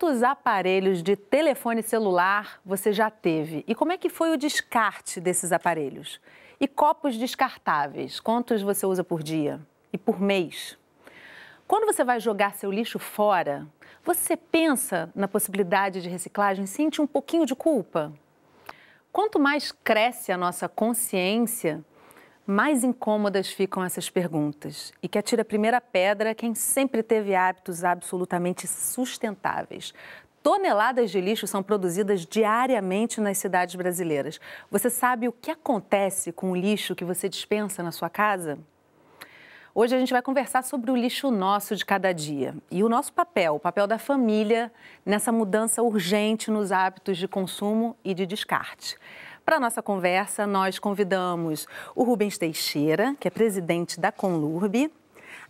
Quantos aparelhos de telefone celular você já teve? E como é que foi o descarte desses aparelhos? E copos descartáveis, quantos você usa por dia e por mês? Quando você vai jogar seu lixo fora, você pensa na possibilidade de reciclagem, sente um pouquinho de culpa? Quanto mais cresce a nossa consciência, mais incômodas ficam essas perguntas. E que atira a primeira pedra quem sempre teve hábitos absolutamente sustentáveis. Toneladas de lixo são produzidas diariamente nas cidades brasileiras. Você sabe o que acontece com o lixo que você dispensa na sua casa? Hoje a gente vai conversar sobre o lixo nosso de cada dia e o nosso papel, o papel da família nessa mudança urgente nos hábitos de consumo e de descarte. Para a nossa conversa, nós convidamos o Rubens Teixeira, que é presidente da Conlurb,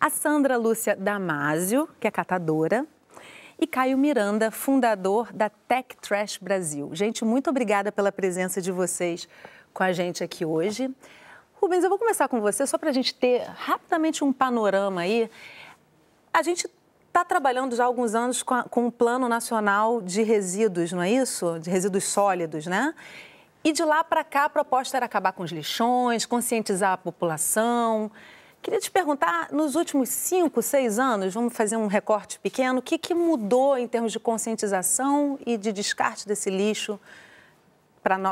a Sandra Lúcia Damásio, que é catadora, e Caio Miranda, fundador da Tech Trash Brasil. Gente, muito obrigada pela presença de vocês com a gente aqui hoje. Rubens, eu vou começar com você só para a gente ter rapidamente um panorama aí. A gente está trabalhando já há alguns anos com, a, com o Plano Nacional de Resíduos, não é isso? De resíduos sólidos, né? E de lá para cá, a proposta era acabar com os lixões, conscientizar a população. Queria te perguntar, nos últimos cinco, seis anos, vamos fazer um recorte pequeno, o que, que mudou em termos de conscientização e de descarte desse lixo para no,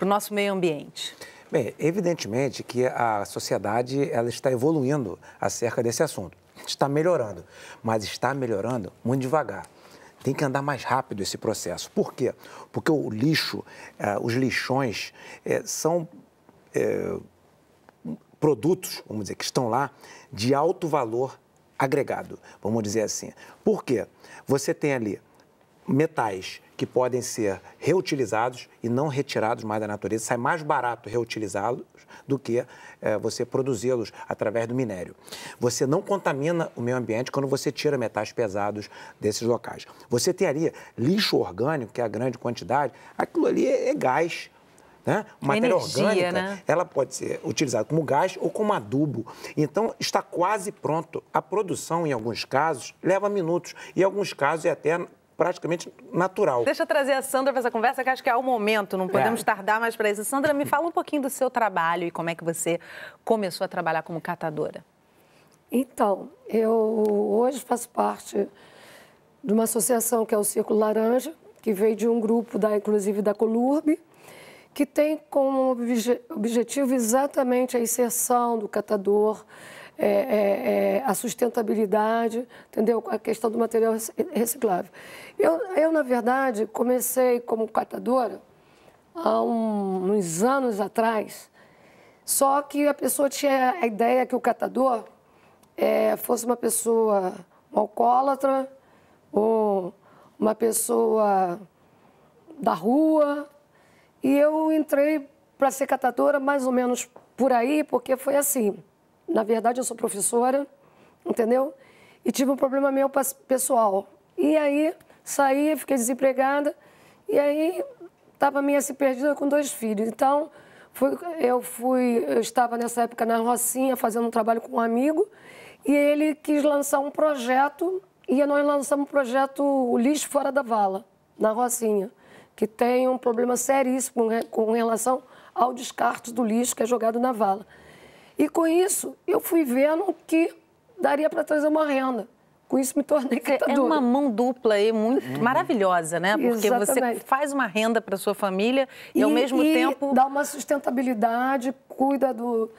o nosso meio ambiente? Bem, evidentemente que a sociedade ela está evoluindo acerca desse assunto. Está melhorando, mas está melhorando muito devagar tem que andar mais rápido esse processo. Por quê? Porque o lixo, é, os lixões é, são é, produtos, vamos dizer, que estão lá de alto valor agregado, vamos dizer assim. Por quê? Você tem ali metais que podem ser reutilizados e não retirados mais da natureza. Sai mais barato reutilizá-los do que é, você produzi-los através do minério. Você não contamina o meio ambiente quando você tira metais pesados desses locais. Você teria lixo orgânico, que é a grande quantidade, aquilo ali é, é gás. Né? É Matéria Energia, orgânica, né? ela pode ser utilizada como gás ou como adubo. Então, está quase pronto. A produção, em alguns casos, leva minutos. Em alguns casos, é até praticamente natural. Deixa eu trazer a Sandra para essa conversa, que acho que é o momento, não é. podemos é. tardar mais para isso. Sandra, me fala um pouquinho do seu trabalho e como é que você começou a trabalhar como catadora. Então, eu hoje faço parte de uma associação que é o Círculo Laranja, que veio de um grupo, da, inclusive da Colurb, que tem como obje, objetivo exatamente a inserção do catador é, é, é, a sustentabilidade, entendeu? A questão do material reciclável. Eu, eu na verdade, comecei como catadora há um, uns anos atrás, só que a pessoa tinha a ideia que o catador é, fosse uma pessoa alcoólatra ou uma pessoa da rua. E eu entrei para ser catadora mais ou menos por aí, porque foi assim na verdade, eu sou professora, entendeu? E tive um problema meu pessoal. E aí saí, fiquei desempregada, e aí estava minha assim se perdida com dois filhos. Então, fui, eu fui, eu estava nessa época na Rocinha fazendo um trabalho com um amigo, e ele quis lançar um projeto, e nós lançamos um projeto o Lixo Fora da Vala, na Rocinha, que tem um problema seríssimo com relação ao descarte do lixo que é jogado na vala. E com isso, eu fui vendo que daria para trazer uma renda. Com isso, me tornei é catadora. É uma mão dupla aí muito hum. maravilhosa, né? Porque Exatamente. você faz uma renda para sua família e, e, ao mesmo e tempo. dá uma sustentabilidade, cuida do,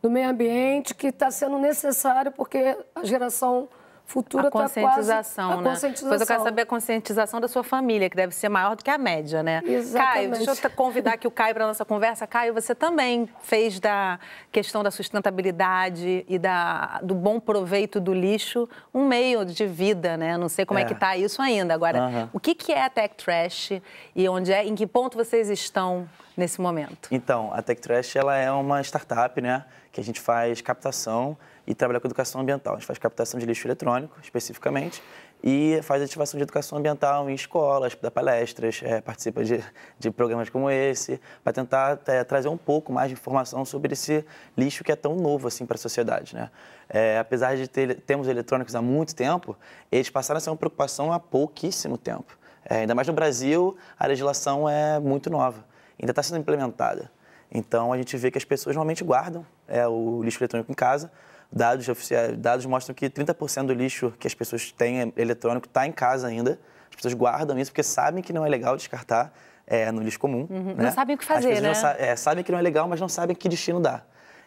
do meio ambiente, que está sendo necessário, porque a geração futura a tá conscientização, quase... né? A conscientização. Mas eu quero saber a conscientização da sua família, que deve ser maior do que a média, né? Exatamente. Caio, deixa eu convidar aqui o Caio para a nossa conversa. Caio, você também fez da questão da sustentabilidade e da, do bom proveito do lixo um meio de vida, né? Não sei como é, é que está isso ainda. Agora, uhum. o que, que é a Tech Trash e onde é, em que ponto vocês estão nesse momento? Então, a Tech Trash ela é uma startup, né? Que a gente faz captação e trabalhar com educação ambiental. A gente faz captação de lixo eletrônico, especificamente, e faz ativação de educação ambiental em escolas, dá palestras, é, participa de, de, programas como esse, para tentar é, trazer um pouco mais de informação sobre esse lixo que é tão novo assim para a sociedade. Né? É, apesar de ter, termos eletrônicos há muito tempo, eles passaram a ser uma preocupação há pouquíssimo tempo. É, ainda mais no Brasil, a legislação é muito nova, ainda está sendo implementada. Então, a gente vê que as pessoas normalmente guardam é, o lixo eletrônico em casa, Dados oficiais, dados mostram que 30% do lixo que as pessoas têm eletrônico está em casa ainda. As pessoas guardam isso porque sabem que não é legal descartar é, no lixo comum. Uhum. Né? Não sabem o que fazer, né? Sa é, sabem que não é legal, mas não sabem que destino dá.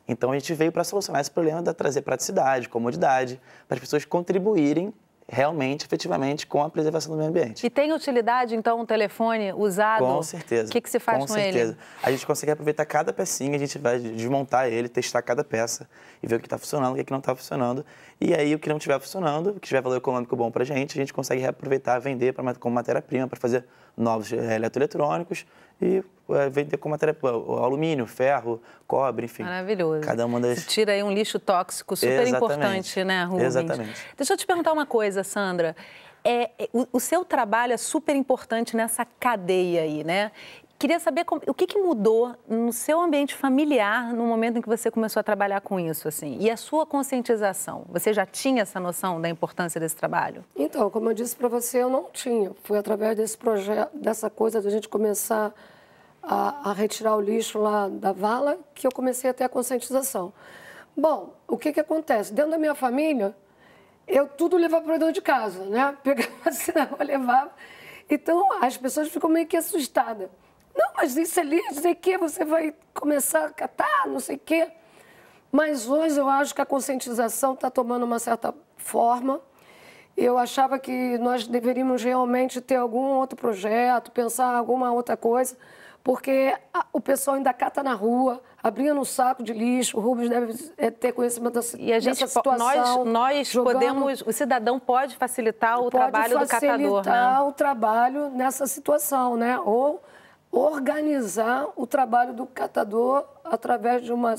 Então a gente veio para solucionar esse problema da trazer praticidade, comodidade, para as pessoas contribuírem realmente, efetivamente, com a preservação do meio ambiente. E tem utilidade, então, um telefone usado? Com certeza. O que, que se faz com, com ele? Com certeza. A gente consegue aproveitar cada pecinha, a gente vai desmontar ele, testar cada peça e ver o que está funcionando, o que, que não está funcionando. E aí, o que não estiver funcionando, o que tiver valor econômico bom para a gente, a gente consegue reaproveitar, vender pra, como matéria-prima, para fazer novos eh, eletroeletrônicos, e é, vender como matéria alumínio, ferro, cobre, enfim. Maravilhoso. Cada uma das... tira aí um lixo tóxico super Exatamente. importante, né, Rubens? Exatamente. Deixa eu te perguntar uma coisa, Sandra. É, é o, o, seu trabalho é super importante nessa cadeia aí, né? Queria saber como, o que, que, mudou no seu ambiente familiar no momento em que você começou a trabalhar com isso, assim, e a sua conscientização. Você já tinha essa noção da importância desse trabalho? Então, como eu disse para você, eu não tinha. Foi através desse projeto, dessa coisa de a gente começar a, a, retirar o lixo lá da vala, que eu comecei a ter a conscientização. Bom, o que que acontece? Dentro da minha família, eu tudo levava para dentro de casa, né? Pegava a assim, levava. Então, as pessoas ficam meio que assustadas mas isso ali, não sei o quê, você vai começar a catar, não sei o quê. Mas hoje eu acho que a conscientização está tomando uma certa forma. Eu achava que nós deveríamos realmente ter algum outro projeto, pensar alguma outra coisa, porque o pessoal ainda cata na rua, abrindo um saco de lixo, o Rubens deve é, ter conhecimento dessa, e a gente, dessa situação. Nós, nós jogando, podemos, o cidadão pode facilitar o pode trabalho facilitar do catador. Pode né? facilitar né? o trabalho nessa situação, né? Ou organizar o trabalho do catador através de uma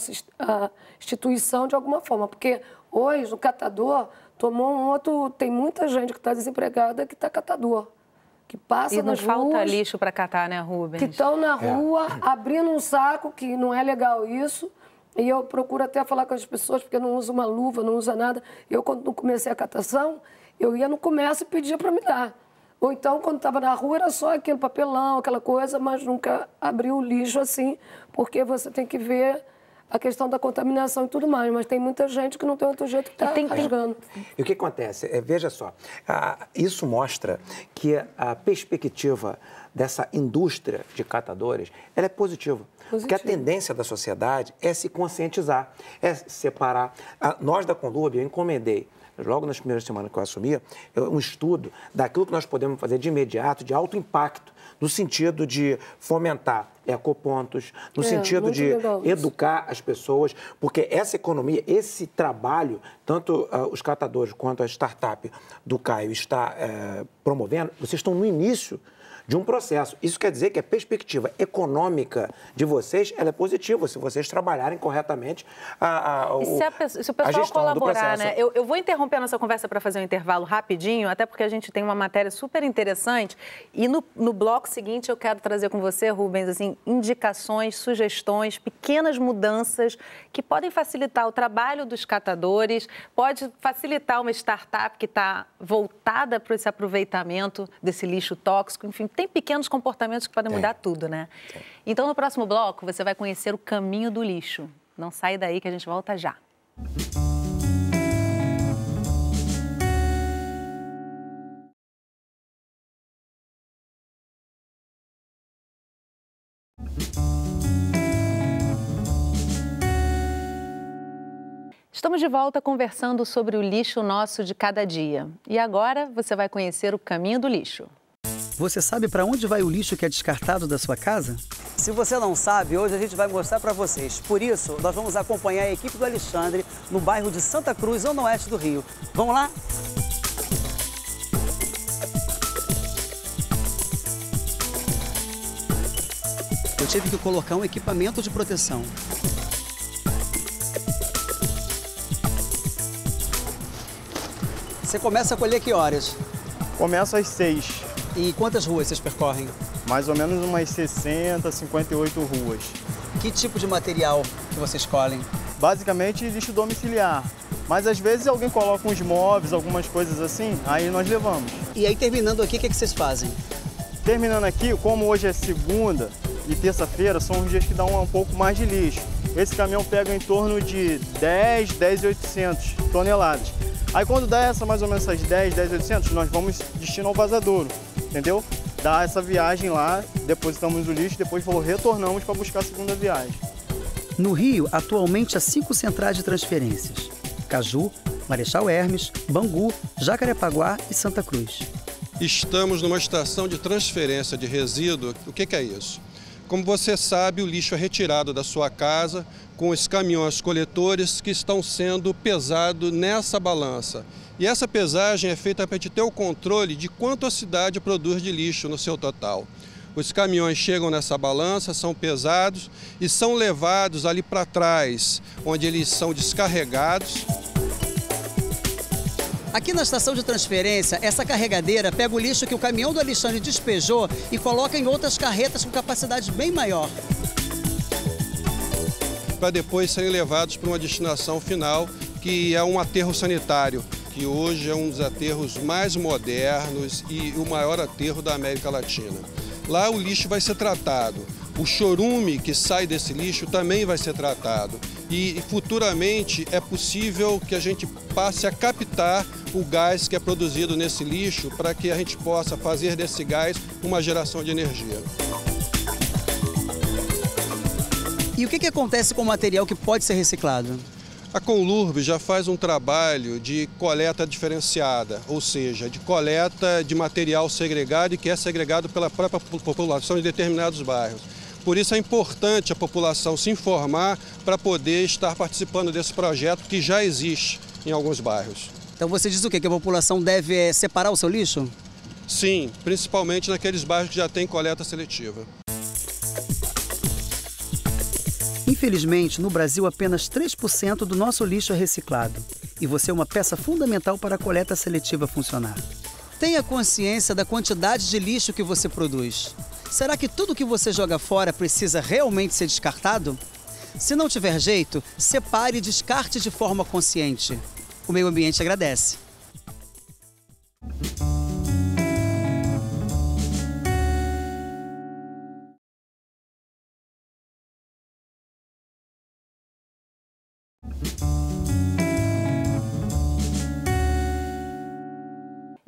instituição de alguma forma, porque hoje o catador tomou um outro, tem muita gente que está desempregada que está catador, que passa e nas ruas... E não falta lixo para catar, né, Rubens? Que estão na é. rua é. abrindo um saco, que não é legal isso, e eu procuro até falar com as pessoas, porque não usa uma luva, não usa nada. Eu, quando comecei a catação, eu ia no comércio e pedia para me dar. Ou então, quando estava na rua, era só aquele papelão, aquela coisa, mas nunca abriu o lixo assim, porque você tem que ver a questão da contaminação e tudo mais, mas tem muita gente que não tem outro jeito que está rasgando. E o que acontece? É, veja só, a, isso mostra que a perspectiva dessa indústria de catadores ela é positiva. Positivo. Porque a tendência da sociedade é se conscientizar, é separar. A, nós da Condúbia, eu encomendei logo nas primeiras semanas que eu assumia, é um estudo daquilo que nós podemos fazer de imediato, de alto impacto, no sentido de fomentar ecopontos, no é, sentido de educar as pessoas, porque essa economia, esse trabalho, tanto uh, os catadores quanto a startup do Caio está uh, promovendo, vocês estão no início de um processo. Isso quer dizer que a perspectiva econômica de vocês é positiva, se vocês trabalharem corretamente a, a, o, se, a, se, o pessoal colaborar, né? Eu, eu, vou interromper a nossa conversa para fazer um intervalo rapidinho, até porque a gente tem uma matéria super interessante. E no, no bloco seguinte eu quero trazer com você, Rubens, assim, indicações, sugestões, pequenas mudanças que podem facilitar o trabalho dos catadores, pode facilitar uma startup que está voltada para esse aproveitamento desse lixo tóxico, enfim, tem pequenos comportamentos que podem tem. mudar tudo, né? Tem. Então, no próximo bloco, você vai conhecer o caminho do lixo. Não sai daí que a gente volta já. Estamos de volta conversando sobre o lixo nosso de cada dia. E agora você vai conhecer o caminho do lixo. Você sabe para onde vai o lixo que é descartado da sua casa? Se você não sabe, hoje a gente vai mostrar para vocês. Por isso, nós vamos acompanhar a equipe do Alexandre no bairro de Santa Cruz, zona oeste do Rio. Vamos lá? Eu tive que colocar um equipamento de proteção. Você começa a colher que horas? Começa às seis. E quantas ruas vocês percorrem? Mais ou menos umas 60, 58 ruas. Que tipo de material que vocês escolhem? Basicamente lixo domiciliar. Mas às vezes alguém coloca uns móveis, algumas coisas assim, aí nós levamos. E aí terminando aqui, o que, é que vocês fazem? Terminando aqui, como hoje é segunda e terça-feira, são os dias que dá um, um pouco mais de lixo. Esse caminhão pega em torno de 10, 10,800 toneladas. Aí quando dá essa mais ou menos essas 10, 10,800, nós vamos destino ao vazadouro entendeu? Dá essa viagem lá, depositamos o lixo, depois falou, retornamos para buscar a segunda viagem. No Rio, atualmente há cinco centrais de transferências: Caju, Marechal Hermes, Bangu, Jacarepaguá e Santa Cruz. Estamos numa estação de transferência de resíduo. O que é isso? Como você sabe, o lixo é retirado da sua casa com os caminhões coletores que estão sendo pesado nessa balança. E essa pesagem é feita para a gente ter o controle de quanto a cidade produz de lixo no seu total. Os caminhões chegam nessa balança, são pesados e são levados ali para trás, onde eles são descarregados. Aqui na estação de transferência, essa carregadeira pega o lixo que o caminhão do Alexandre despejou e coloca em outras carretas com capacidade bem maior. Para depois serem levados para uma destinação final, que é um aterro sanitário que hoje é um dos aterros mais modernos e o maior aterro da América Latina. Lá o lixo vai ser tratado. O chorume que sai desse lixo também vai ser tratado. E futuramente é possível que a gente passe a captar o gás que é produzido nesse lixo para que a gente possa fazer desse gás uma geração de energia. E o que, que acontece com o material que pode ser reciclado? A Conlurb já faz um trabalho de coleta diferenciada, ou seja, de coleta de material segregado e que é segregado pela própria população de determinados bairros. Por isso é importante a população se informar para poder estar participando desse projeto que já existe em alguns bairros. Então você diz o quê? Que a população deve eh, separar o seu lixo? Sim, principalmente naqueles bairros que já têm coleta seletiva. Infelizmente, no Brasil, apenas 3% do nosso lixo é reciclado. E você é uma peça fundamental para a coleta seletiva funcionar. Tenha consciência da quantidade de lixo que você produz. Será que tudo que você joga fora precisa realmente ser descartado? Se não tiver jeito, separe e descarte de forma consciente. O meio ambiente agradece.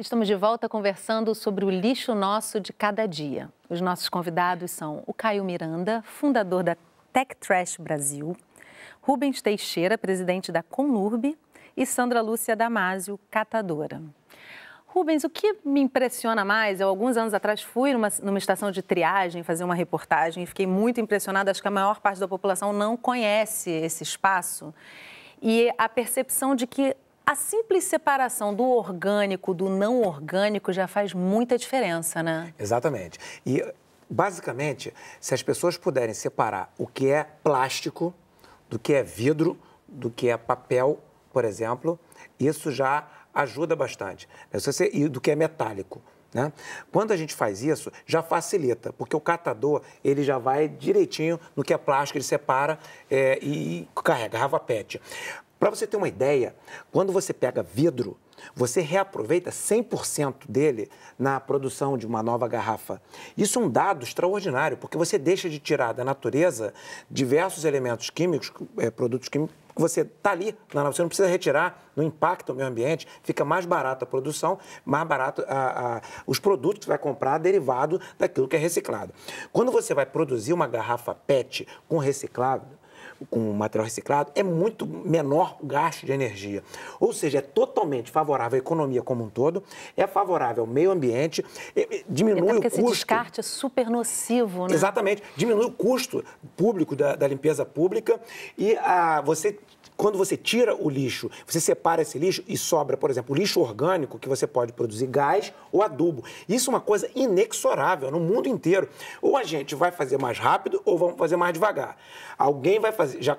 Estamos de volta conversando sobre o lixo nosso de cada dia. Os nossos convidados são o Caio Miranda, fundador da Tech Trash Brasil, Rubens Teixeira, presidente da Conurb e Sandra Lúcia Damasio, catadora. Rubens, o que me impressiona mais, eu alguns anos atrás fui numa, numa, estação de triagem fazer uma reportagem e fiquei muito impressionada, acho que a maior parte da população não conhece esse espaço, e a percepção de que a simples separação do orgânico do não orgânico já faz muita diferença, né? Exatamente. E, basicamente, se as pessoas puderem separar o que é plástico do que é vidro, do que é papel, por exemplo, isso já ajuda bastante. Né? E do que é metálico. Né? Quando a gente faz isso, já facilita, porque o catador ele já vai direitinho no que é plástico, ele separa é, e carrega, garrafa PET. Para você ter uma ideia, quando você pega vidro, você reaproveita 100% dele na produção de uma nova garrafa. Isso é um dado extraordinário, porque você deixa de tirar da natureza diversos elementos químicos, é, produtos químicos, que você está ali, você não precisa retirar, não impacta o meio ambiente, fica mais barato a produção, mais barato a, a, os produtos que você vai comprar derivado daquilo que é reciclado. Quando você vai produzir uma garrafa PET com reciclável, com material reciclado, é muito menor o gasto de energia. Ou seja, é totalmente favorável à economia como um todo, é favorável ao meio ambiente, diminui então, o custo. Porque Esse descarte é super nocivo, né? Exatamente, diminui o custo público da, da limpeza pública e a, ah, você quando você tira o lixo, você separa esse lixo e sobra, por exemplo, lixo orgânico que você pode produzir gás ou adubo. Isso é uma coisa inexorável no mundo inteiro. Ou a gente vai fazer mais rápido ou vamos fazer mais devagar. Alguém vai fazer já,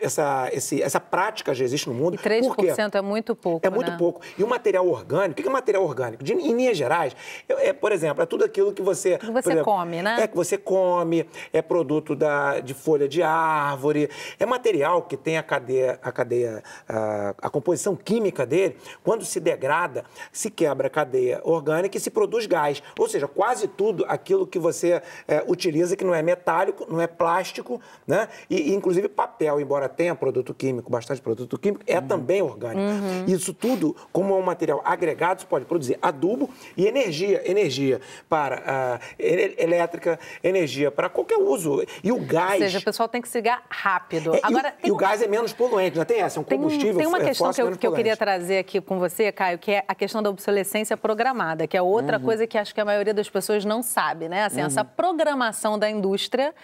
essa, esse, essa prática já existe no mundo. E 3% Por quê? é muito pouco. É muito né? pouco. E o material orgânico, o que é material orgânico? De, em linhas gerais, é, é, por exemplo, é tudo aquilo que você. Que você exemplo, come, né? É que você come, é produto da, de folha de árvore, é material que tem a cadeia, a cadeia, a, a composição química dele, quando se degrada, se quebra a cadeia orgânica e se produz gás. Ou seja, quase tudo aquilo que você é, utiliza que não é metálico, não é plástico, né? E, e inclusive inclusive papel, embora tenha produto químico, bastante produto químico, é uhum. também orgânico. Uhum. Isso tudo, como é um material agregado, pode produzir adubo e energia. Energia para uh, elétrica, energia para qualquer uso. E o gás. Ou seja, o pessoal tem que se ligar rápido. É, Agora, e, e o gás é menos poluente, não tem essa? É um combustível. Tem, tem uma é questão que, eu, que eu, queria trazer aqui com você, Caio, que é a questão da obsolescência programada, que é outra uhum. coisa que acho que a maioria das pessoas não sabe, né? Assim, Essa uhum. programação da indústria,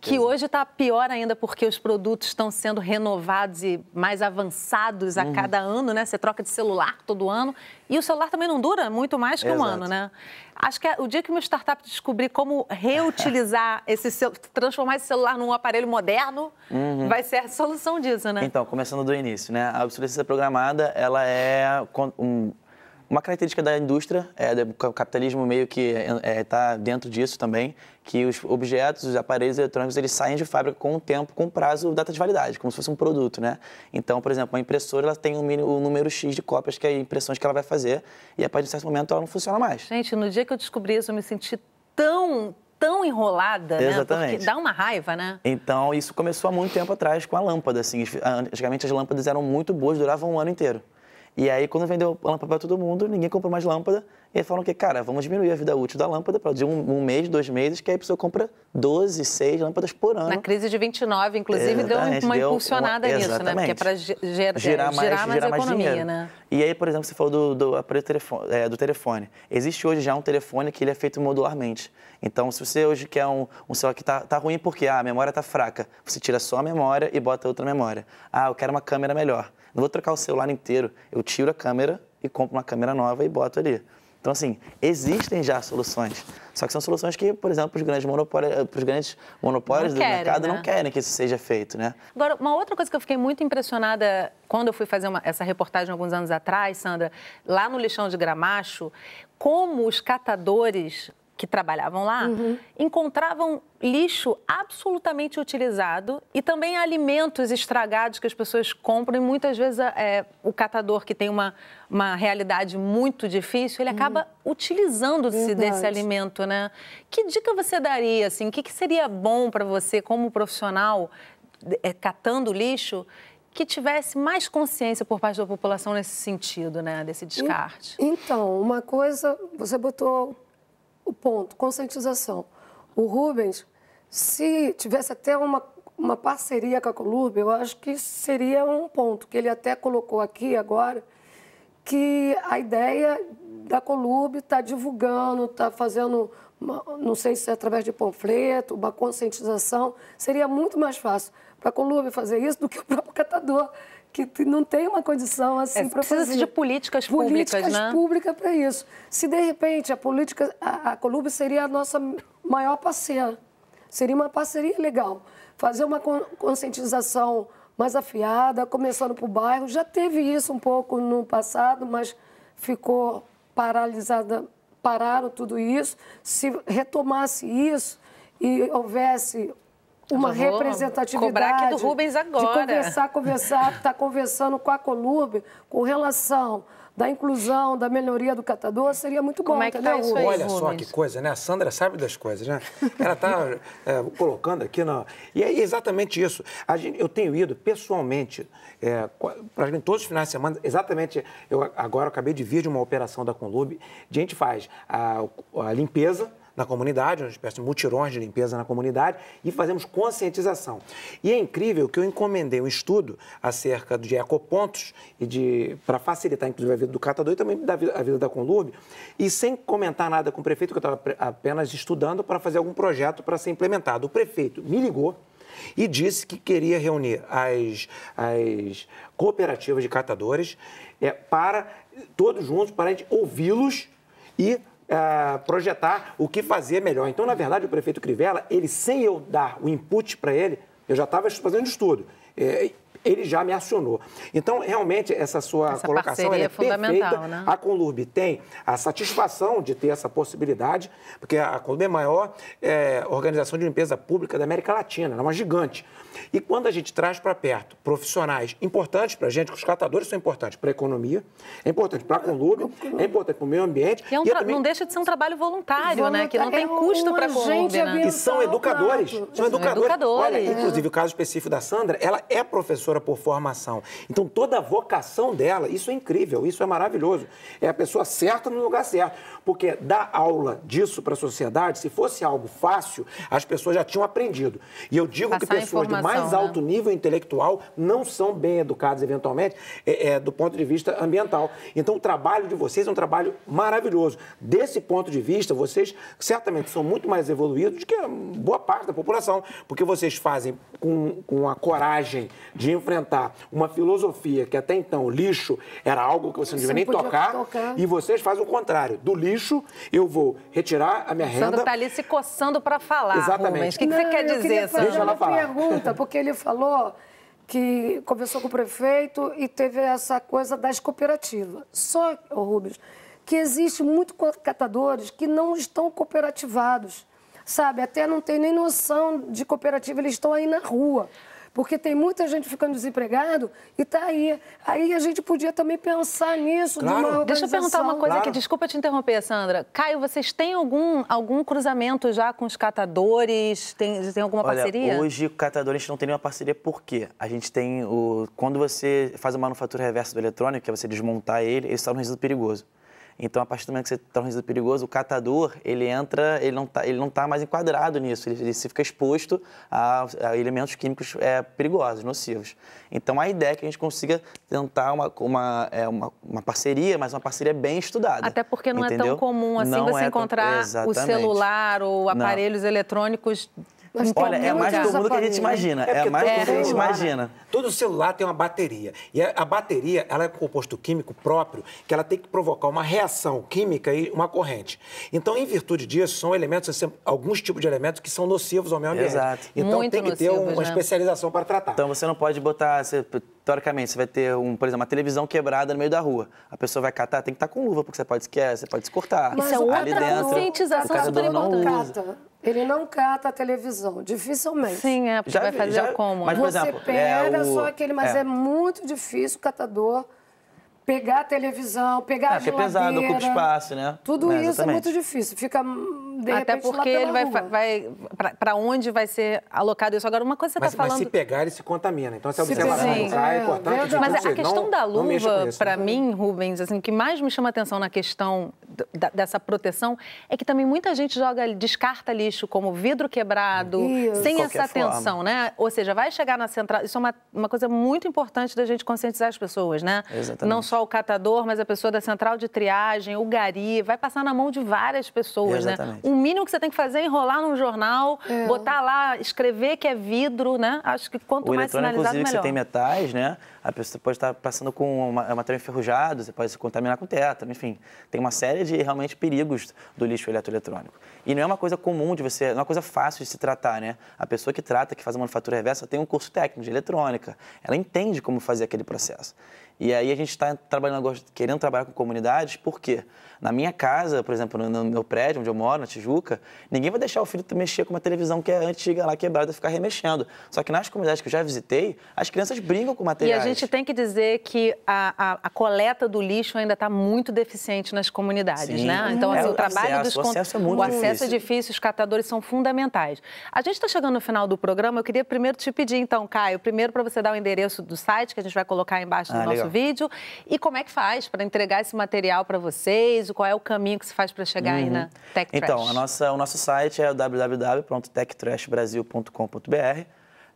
que hoje está pior ainda porque os produtos estão sendo renovados e mais avançados a uhum. cada ano, né? Você troca de celular todo ano e o celular também não dura muito mais que Exato. um ano, né? Acho que é o dia que uma startup descobrir como reutilizar esse transformar esse celular num aparelho moderno, uhum. vai ser a solução disso, né? Então, começando do início, né? A obsolescência programada, ela é um uma característica da indústria, é, do capitalismo meio que está é, é tá dentro disso também, que os objetos, os aparelhos eletrônicos, eles saem de fábrica com o tempo, com o prazo, data de validade, como se fosse um produto, né? Então, por exemplo, uma impressora, ela tem um, um número X de cópias que é impressões que ela vai fazer e a partir de um certo momento ela não funciona mais. Gente, no dia que eu descobri isso, eu me senti tão, tão enrolada, Exatamente. né? Porque dá uma raiva, né? Então, isso começou há muito tempo atrás com a lâmpada, assim. Antigamente as lâmpadas eram muito boas, duravam um ano inteiro. E aí, quando vendeu a lâmpada para todo mundo, ninguém comprou mais lâmpada e eles falam que, cara, vamos diminuir a vida útil da lâmpada para de um, um, mês, dois meses, que aí a pessoa compra 12, 6 lâmpadas por ano. Na crise de 29, inclusive, exatamente, deu uma deu impulsionada uma, nisso, né? Porque é para ger, é, girar, mais, girar mais girar economia, dinheiro. né? E aí, por exemplo, você falou do, do, do, telefone, é, do telefone. Existe hoje já um telefone que ele é feito modularmente. Então, se você hoje quer um, um celular que está tá ruim porque ah, a memória está fraca, você tira só a memória e bota outra memória. Ah, eu quero uma câmera melhor. Não vou trocar o celular inteiro, eu tiro a câmera e compro uma câmera nova e boto ali. Então, assim, existem já soluções. Só que são soluções que, por exemplo, os grandes monopólios, eh, os grandes monopólios do mercado né? não querem que isso seja feito, né? Agora, uma outra coisa que eu fiquei muito impressionada quando eu fui fazer uma, essa reportagem alguns anos atrás, Sandra, lá no lixão de Gramacho, como os catadores que trabalhavam lá uhum. encontravam lixo absolutamente utilizado e também alimentos estragados que as pessoas compram e muitas vezes é, o catador que tem uma, uma realidade muito difícil ele uhum. acaba uhum. utilizando-se desse alimento, né? Que dica você daria assim? O que, que seria bom para você como profissional é, catando lixo? que tivesse mais consciência por parte da população nesse sentido, né, desse descarte. Então, uma coisa, você botou o ponto, conscientização. O Rubens, se tivesse até uma, uma parceria com a Colube eu acho que seria um ponto, que ele até colocou aqui agora, que a ideia da Colube está divulgando, está fazendo, uma, não sei se é através de panfleto, uma conscientização, seria muito mais fácil para a Colube fazer isso do que o próprio catador que não tem uma condição assim é, para fazer. Precisa de políticas públicas, políticas né? públicas para isso. Se de repente a política, a, a Colube seria a nossa maior parceira, seria uma parceria legal. Fazer uma conscientização mais afiada, começando o bairro. Já teve isso um pouco no passado, mas ficou paralisada, pararam tudo isso. Se retomasse isso e houvesse uma representatividade. aqui do Rubens agora. De conversar, conversar, estar tá conversando com a Colube com relação da inclusão, da melhoria do catador, seria muito Como bom, é que tá entendeu? Tá isso aí, Olha Rubens? só que coisa, né? A Sandra sabe das coisas, né? Ela está é, colocando aqui na... E é exatamente isso. Gente, eu tenho ido pessoalmente, é, praticamente todos os finais de semana, exatamente, eu agora acabei de vir de uma operação da Colube, a gente faz a, a limpeza, na comunidade, uma espécie de mutirões de limpeza na comunidade e fazemos conscientização. E é incrível que eu encomendei um estudo acerca de ecopontos e de para facilitar inclusive a vida do catador e também da vida, a vida da conlube. e sem comentar nada com o prefeito, que eu estava apenas estudando para fazer algum projeto para ser implementado. O prefeito me ligou e disse que queria reunir as, as cooperativas de catadores é, para todos juntos, para a gente ouvi-los e é, projetar o que fazer melhor. Então, na verdade, o prefeito Crivella, ele sem eu dar o input para ele, eu já estava fazendo estudo. É, ele já me acionou. Então, realmente, essa sua essa colocação é, é perfeita. Né? A Conlurb tem a satisfação de ter essa possibilidade, porque a Conlurb é a maior é, organização de limpeza pública da América Latina, ela é uma gigante. E quando a gente traz para perto profissionais importantes para a gente, que os catadores são importantes para a economia, é importante para a Conlurb, é importante para o meio ambiente. É um também... Não deixa de ser um trabalho voluntário, né? Que não tem é custo para a gente Né? E são educadores. São, educadores. educadores. Olha, inclusive o caso específico da Sandra, ela é professora professora por formação. Então, toda a vocação dela, isso é incrível, isso é maravilhoso. É a pessoa certa no lugar certo. Porque dar aula disso para a sociedade, se fosse algo fácil, as pessoas já tinham aprendido. E eu digo Passar que pessoas de mais né? alto nível intelectual não são bem educadas, eventualmente, é, é, do ponto de vista ambiental. Então, o trabalho de vocês é um trabalho maravilhoso. Desse ponto de vista, vocês certamente são muito mais evoluídos do que a boa parte da população, porque vocês fazem com, com a coragem de enfrentar uma filosofia que até então lixo era algo que você não devia nem tocar, tocar, e vocês fazem o contrário. Do lixo, eu vou retirar a minha renda. Sandro está ali se coçando para falar. Exatamente. O que, que não, você quer dizer, Sandro? Deixa ela falar. pergunta, porque ele falou que conversou com o prefeito e teve essa coisa das cooperativas. Só, Rubens, que existe muito catadores que não estão cooperativados sabe? Até não tem nem noção de cooperativa, eles estão aí na rua porque tem muita gente ficando desempregado e está aí. Aí a gente podia também pensar nisso. Claro. Deixa eu perguntar uma coisa claro. aqui, desculpa te interromper, Sandra. Caio, vocês têm algum, algum cruzamento já com os catadores? Tem, tem alguma Olha, parceria? Hoje, gente não tem nenhuma parceria, por quê? A gente tem o. Quando você faz a manufatura reversa do eletrônico, que é você desmontar ele, ele está um resíduo perigoso. Então, a partir do momento que você torna resíduo perigoso, o catador, ele entra, ele não está ele não tá mais enquadrado nisso, ele, ele se fica exposto a, a elementos químicos é, perigosos, nocivos. Então, a ideia é que a gente consiga tentar uma, uma, é, uma, uma, parceria, mas uma parceria bem estudada. Até porque não entendeu? é tão comum assim não você é encontrar tão... o celular ou aparelhos não. eletrônicos mas Olha, é mais comum do que a gente imagina. É, é mais do que a gente né? imagina. Todo celular tem uma bateria. E a bateria, ela é um composto químico próprio, que ela tem que provocar uma reação química e uma corrente. Então, em virtude disso, são elementos, assim, alguns tipos de elementos que são nocivos ao meio ambiente. Exato. Então, Muito tem que ter uma né? especialização para tratar. Então, você não pode botar... Você, teoricamente, você vai ter, um, por exemplo, uma televisão quebrada no meio da rua. A pessoa vai catar, tem que estar com luva, porque você pode, você pode se cortar. Isso é outra conscientização super importante. Ele não cata a televisão, dificilmente. Sim, é, porque já, vai fazer já, como? Mas, né? Você exemplo, é, pega é o... só aquele, mas é. é muito difícil o catador pegar a televisão, pegar é, a é geladeira. É pesado, ocupa espaço, né? Tudo é, isso é muito difícil. Fica hum, de Até repente, porque ele vai, vai para onde vai ser alocado isso. Agora, uma coisa que você está falando. Mas se pegar, ele se contamina. Então, a observação sim. é, é tipo, Mas a questão não, da luva, né? para mim, Rubens, assim, que mais me chama atenção na questão dessa proteção é que também muita gente joga, descarta lixo como vidro quebrado, hum. Isso. sem essa forma. atenção, né? Ou seja, vai chegar na central. Isso é uma, uma coisa muito importante da gente conscientizar as pessoas, né? Exatamente. Não só o catador, mas a pessoa da central de triagem, o gari, vai passar na mão de várias pessoas, né? Exatamente. né? O mínimo que você tem que fazer é enrolar num jornal, é. botar lá, escrever que é vidro, né? Acho que quanto o mais sinalizado, melhor. você tem metais, né? a pessoa pode estar passando com uma, é material enferrujado, você pode se contaminar com tétano, enfim. Tem uma série de realmente perigos do lixo eletroeletrônico. E não é uma coisa comum de você, não é uma coisa fácil de se tratar, né? A pessoa que trata, que faz a manufatura reversa, tem um curso técnico de eletrônica, ela entende como fazer aquele processo. E aí a gente está trabalhando, querendo trabalhar com comunidades, por quê? Na minha casa, por exemplo, no meu prédio onde eu moro, na Tijuca, ninguém vai deixar o filho mexer com uma televisão que é antiga lá, quebrada, ficar remexendo. Só que nas comunidades que eu já visitei, as crianças brincam com materiais gente tem que dizer que a, a, a coleta do lixo ainda está muito deficiente nas comunidades, Sim. né? Então, assim, é, o trabalho acesso, dos... O acesso é muito o difícil. acesso é difícil, os catadores são fundamentais. A gente está chegando no final do programa, eu queria primeiro te pedir, então, Caio, primeiro para você dar o endereço do site, que a gente vai colocar embaixo do ah, nosso legal. vídeo, e como é que faz para entregar esse material para vocês, qual é o caminho que se faz para chegar uhum. aí na Tech Trash? Então, nossa, o nosso site é www.techtrashbrasil.com.br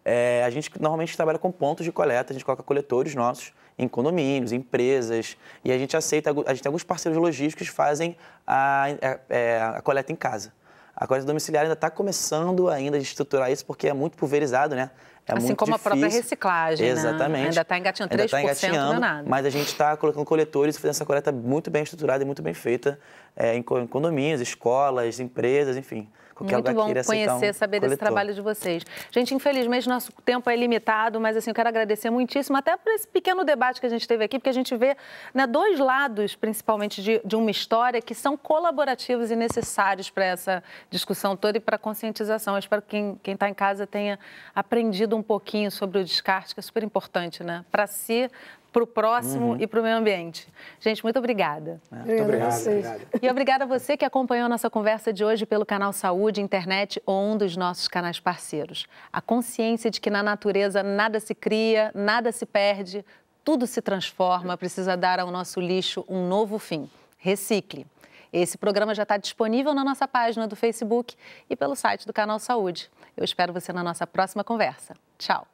é, a gente normalmente trabalha com pontos de coleta, a gente coloca coletores nossos em condomínios, empresas, e a gente aceita, a gente tem alguns parceiros logísticos que fazem a, a, é, a coleta em casa. A coleta domiciliar ainda está começando ainda a estruturar isso, porque é muito pulverizado, né? É assim como difícil. a própria reciclagem. Né? Exatamente. Né? Ainda está engatinhando, 3% Ainda tá, tá é engatinhando, nada. Mas a gente está colocando coletores e fazendo essa coleta muito bem estruturada e muito bem feita é, em condomínios, escolas, empresas, enfim. Qualquer muito bom conhecer, um saber coletor. desse trabalho de vocês. Gente, infelizmente nosso tempo é limitado, mas assim, eu quero agradecer muitíssimo, até por esse pequeno debate que a gente teve aqui, porque a gente vê né, dois lados, principalmente, de, de uma história que são colaborativos e necessários para essa discussão toda e para a conscientização. Eu espero que quem está em casa tenha aprendido um pouquinho sobre o descarte, que é super importante, né? Para si, para o próximo uhum. e para o meio ambiente. Gente, muito obrigada. É, muito obrigado, obrigado. E obrigada a você que acompanhou a nossa conversa de hoje pelo canal Saúde, Internet ou um dos nossos canais parceiros. A consciência de que na natureza nada se cria, nada se perde, tudo se transforma, precisa dar ao nosso lixo um novo fim. Recicle. Esse programa já está disponível na nossa página do Facebook e pelo site do Canal Saúde. Eu espero você na nossa próxima conversa. Tchau!